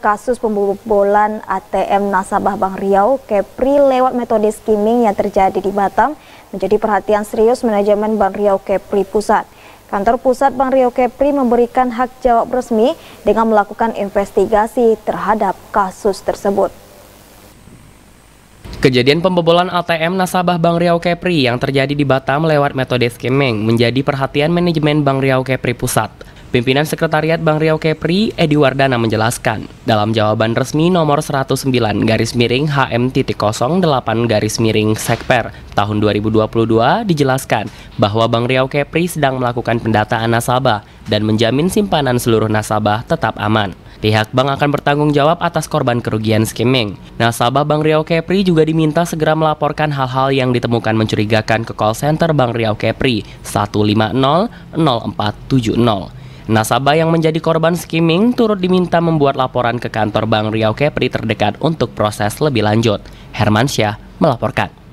kasus pembobolan ATM nasabah Bank Riau Kepri lewat metode skimming yang terjadi di Batam menjadi perhatian serius manajemen Bank Riau Kepri Pusat. Kantor Pusat Bank Riau Kepri memberikan hak jawab resmi dengan melakukan investigasi terhadap kasus tersebut. Kejadian pembobolan ATM nasabah Bank Riau Kepri yang terjadi di Batam lewat metode skimming menjadi perhatian manajemen Bank Riau Kepri Pusat. Pimpinan Sekretariat Bank Riau Kepri, Edi Wardana menjelaskan, dalam jawaban resmi nomor 109 garis miring HM.08 garis miring Sekper tahun 2022 dijelaskan bahwa Bank Riau Kepri sedang melakukan pendataan nasabah dan menjamin simpanan seluruh nasabah tetap aman. Pihak bank akan bertanggung jawab atas korban kerugian skimming. Nasabah Bank Riau Kepri juga diminta segera melaporkan hal-hal yang ditemukan mencurigakan ke call center Bank Riau Kepri 150 0470. Nasabah yang menjadi korban skimming turut diminta membuat laporan ke kantor Bank Riau Kepri terdekat untuk proses lebih lanjut. Hermansyah melaporkan.